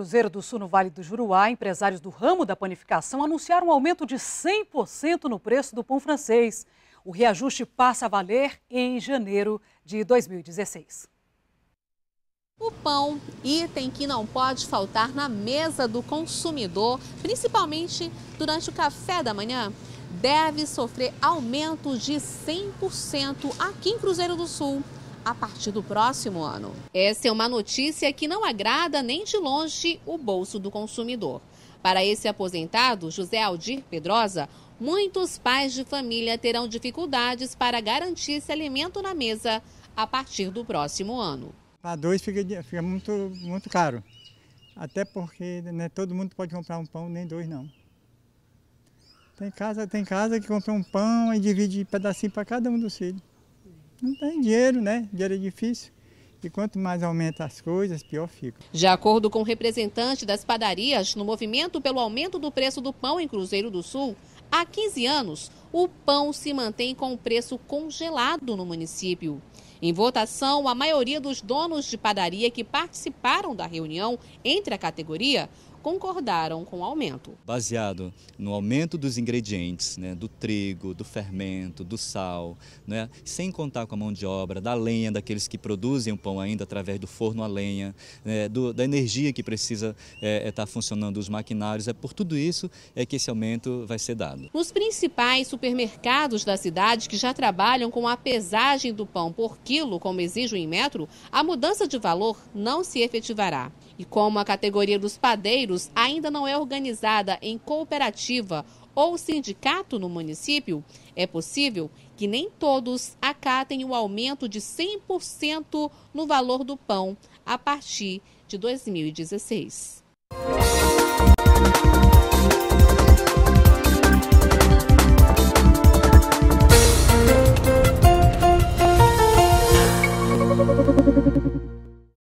Cruzeiro do Sul, no Vale do Juruá, empresários do ramo da panificação anunciaram um aumento de 100% no preço do pão francês. O reajuste passa a valer em janeiro de 2016. O pão, item que não pode faltar na mesa do consumidor, principalmente durante o café da manhã, deve sofrer aumento de 100% aqui em Cruzeiro do Sul a partir do próximo ano. Essa é uma notícia que não agrada nem de longe o bolso do consumidor. Para esse aposentado, José Aldir Pedrosa, muitos pais de família terão dificuldades para garantir esse alimento na mesa a partir do próximo ano. Para dois fica, fica muito, muito caro. Até porque né, todo mundo pode comprar um pão, nem dois não. Tem casa, tem casa que compra um pão e divide pedacinho para cada um dos filhos. Não tem dinheiro, né? Dinheiro é difícil. E quanto mais aumenta as coisas, pior fica. De acordo com o representante das padarias, no movimento pelo aumento do preço do pão em Cruzeiro do Sul, há 15 anos, o pão se mantém com o preço congelado no município. Em votação, a maioria dos donos de padaria que participaram da reunião entre a categoria concordaram com o aumento. Baseado no aumento dos ingredientes, né, do trigo, do fermento, do sal, né, sem contar com a mão de obra, da lenha, daqueles que produzem o pão ainda através do forno a lenha, né, do, da energia que precisa estar é, é, tá funcionando os maquinários, é por tudo isso é que esse aumento vai ser dado. Nos principais supermercados da cidade que já trabalham com a pesagem do pão por quilo, como exige o Inmetro, a mudança de valor não se efetivará. E como a categoria dos padeiros ainda não é organizada em cooperativa ou sindicato no município, é possível que nem todos acatem o aumento de 100% no valor do pão a partir de 2016.